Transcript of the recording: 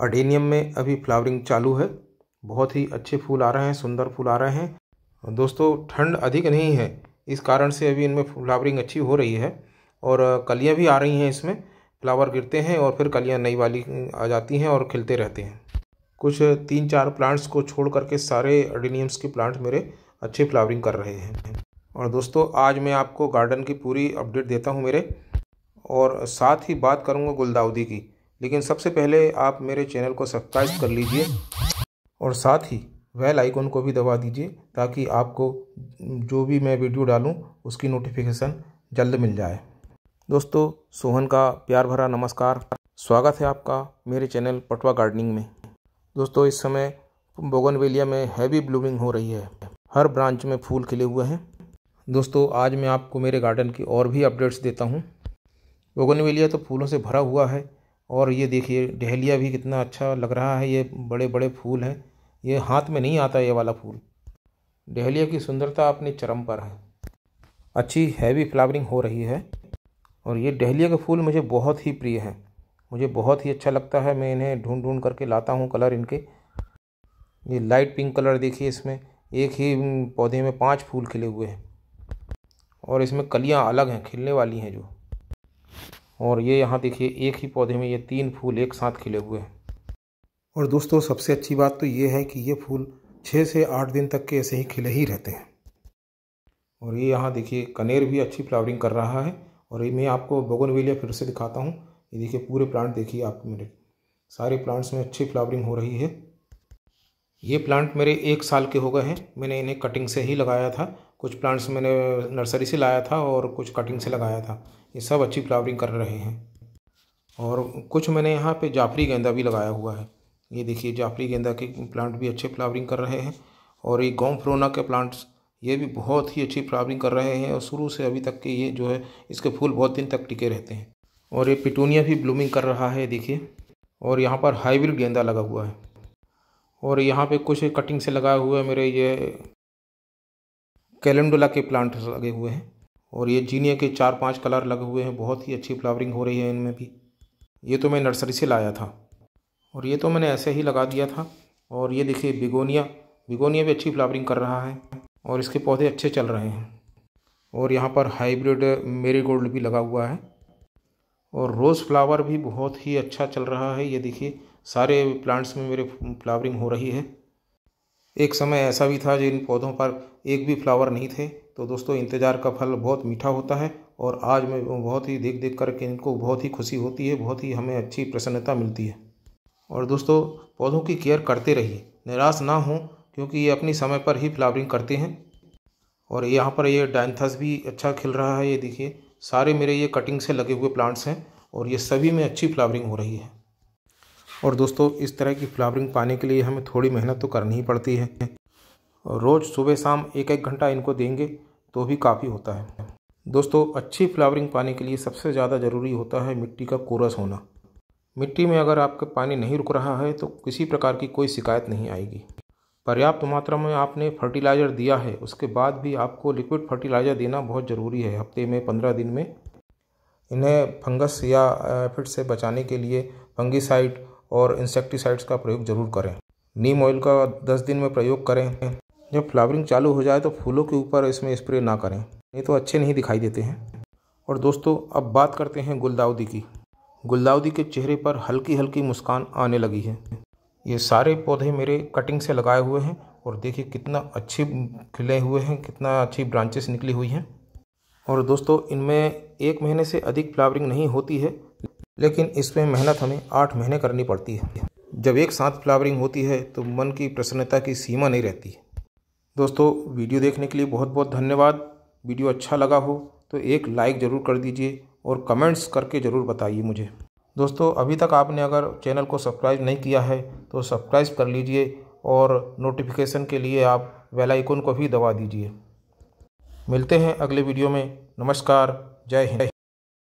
adenium में अभी flowering चालू है बहुत ही अच्छे फूल आ रहे हैं सुंदर फूल आ रहे हैं दोस्तों ठंड अधिक नहीं है इस कारण से अभी इनमें फ्लावरिंग अच्छी हो रही है और कलियाँ भी आ रही हैं इसमें फ्लावर गिरते हैं और फिर कलियाँ नई वाली आ जाती हैं और खिलते रहते हैं कुछ तीन चार प्लांट्स को छोड़ करके सारे अडेनियम्स के प्लांट्स मेरे अच्छे फ्लावरिंग कर रहे हैं और दोस्तों आज मैं आपको गार्डन की पूरी अपडेट देता हूँ मेरे और साथ ही बात करूँगा गुलदाउदी की लेकिन सबसे पहले आप मेरे चैनल को सब्सक्राइब कर लीजिए और साथ ही वेल आइकन को भी दबा दीजिए ताकि आपको जो भी मैं वीडियो डालूं उसकी नोटिफिकेशन जल्द मिल जाए दोस्तों सोहन का प्यार भरा नमस्कार स्वागत है आपका मेरे चैनल पटवा गार्डनिंग में दोस्तों इस समय बोगनवेलिया में हैवी ब्लूमिंग हो रही है हर ब्रांच में फूल खिले हुए हैं दोस्तों आज मैं आपको मेरे गार्डन की और भी अपडेट्स देता हूँ बोगनवेलिया तो फूलों से भरा हुआ है और ये देखिए डहलिया भी कितना अच्छा लग रहा है ये बड़े बड़े फूल हैं ये हाथ में नहीं आता ये वाला फूल डहलिया की सुंदरता अपने चरम पर है अच्छी हैवी फ्लावरिंग हो रही है और ये डहलिया के फूल मुझे बहुत ही प्रिय हैं मुझे बहुत ही अच्छा लगता है मैं इन्हें ढूंढ ढूंढ करके लाता हूँ कलर इनके ये लाइट पिंक कलर देखिए इसमें एक ही पौधे में पांच फूल खिले हुए हैं और इसमें कलियाँ अलग हैं खिलने वाली हैं जो और ये यहाँ देखिए एक ही पौधे में ये तीन फूल एक साथ खिले हुए हैं और दोस्तों सबसे अच्छी बात तो ये है कि ये फूल छः से आठ दिन तक के ऐसे ही खिले ही रहते हैं और ये यहाँ देखिए कनेर भी अच्छी फ्लावरिंग कर रहा है और ये मैं आपको बोगनविलिया फिर से दिखाता हूँ ये देखिए पूरे प्लांट देखिए आप मेरे सारे प्लांट्स में अच्छी फ्लावरिंग हो रही है ये प्लांट मेरे एक साल के हो गए हैं मैंने इन्हें कटिंग से ही लगाया था कुछ प्लांट्स मैंने नर्सरी से लाया था और कुछ कटिंग से लगाया था ये सब अच्छी फ्लावरिंग कर रहे हैं और कुछ मैंने यहाँ पे जाफरी गेंदा भी लगाया हुआ है ये देखिए जाफरी गेंदा के प्लांट भी अच्छे फ्लावरिंग कर रहे हैं और ये गोम फ्रोना के प्लांट्स ये भी बहुत ही अच्छी फ्लावरिंग कर रहे हैं और शुरू से अभी तक के ये जो है इसके फूल बहुत दिन तक टिके रहते हैं और ये पिटूनिया भी ब्लूमिंग कर रहा है देखिए और यहाँ पर हाईब्रिड गेंदा लगा हुआ है और यहाँ पे कुछ कटिंग से लगाए हुए मेरे ये कैलेंडुला के प्लांट लगे हुए हैं और ये जीनिया के चार पांच कलर लगे हुए हैं बहुत ही अच्छी फ्लावरिंग हो रही है इनमें भी ये तो मैं नर्सरी से लाया था और ये तो मैंने ऐसे ही लगा दिया था और ये देखिए बिगोनिया बिगोनिया भी अच्छी फ्लावरिंग कर रहा है और इसके पौधे अच्छे चल रहे हैं और यहाँ पर हाइब्रिड मेरी गोल्ड भी लगा हुआ है और रोज़ फ्लावर भी बहुत ही अच्छा चल रहा है ये देखिए सारे प्लांट्स में मेरे फ्लावरिंग हो रही है एक समय ऐसा भी था जो इन पौधों पर एक भी फ्लावर नहीं थे तो दोस्तों इंतज़ार का फल बहुत मीठा होता है और आज मैं बहुत ही देख देख करके इनको बहुत ही खुशी होती है बहुत ही हमें अच्छी प्रसन्नता मिलती है और दोस्तों पौधों की केयर करते रहिए निराश ना हों क्योंकि ये अपनी समय पर ही फ्लावरिंग करते हैं और यहाँ पर ये डाइंथस भी अच्छा खिल रहा है ये देखिए सारे मेरे ये कटिंग से लगे हुए प्लांट्स हैं और ये सभी में अच्छी फ्लावरिंग हो रही है और दोस्तों इस तरह की फ्लावरिंग पाने के लिए हमें थोड़ी मेहनत तो करनी ही पड़ती है रोज़ सुबह शाम एक एक घंटा इनको देंगे तो भी काफ़ी होता है दोस्तों अच्छी फ्लावरिंग पाने के लिए सबसे ज़्यादा ज़रूरी होता है मिट्टी का कोरस होना मिट्टी में अगर आपके पानी नहीं रुक रहा है तो किसी प्रकार की कोई शिकायत नहीं आएगी पर्याप्त मात्रा में आपने फर्टिलाइज़र दिया है उसके बाद भी आपको लिक्विड फर्टिलाइज़र देना बहुत ज़रूरी है हफ्ते में पंद्रह दिन में इन्हें फंगस या फिट से बचाने के लिए फंगिसाइड और इंसेक्टिसाइड्स का प्रयोग जरूर करें नीम ऑयल का दस दिन में प्रयोग करें जब फ्लावरिंग चालू हो जाए तो फूलों के ऊपर इसमें स्प्रे ना करें नहीं तो अच्छे नहीं दिखाई देते हैं और दोस्तों अब बात करते हैं गुलदाउदी की गुलदाउदी के चेहरे पर हल्की हल्की मुस्कान आने लगी है ये सारे पौधे मेरे कटिंग से लगाए हुए हैं और देखिए कितना अच्छे खिले हुए हैं कितना अच्छी ब्रांचेस निकली हुई हैं और दोस्तों इनमें एक महीने से अधिक फ्लावरिंग नहीं होती है लेकिन इसमें मेहनत हमें आठ महीने करनी पड़ती है जब एक साथ फ्लावरिंग होती है तो मन की प्रसन्नता की सीमा नहीं रहती दोस्तों वीडियो देखने के लिए बहुत बहुत धन्यवाद वीडियो अच्छा लगा हो तो एक लाइक ज़रूर कर दीजिए और कमेंट्स करके ज़रूर बताइए मुझे दोस्तों अभी तक आपने अगर चैनल को सब्सक्राइब नहीं किया है तो सब्सक्राइब कर लीजिए और नोटिफिकेशन के लिए आप वेल आइकन को भी दबा दीजिए मिलते हैं अगले वीडियो में नमस्कार जय हिंद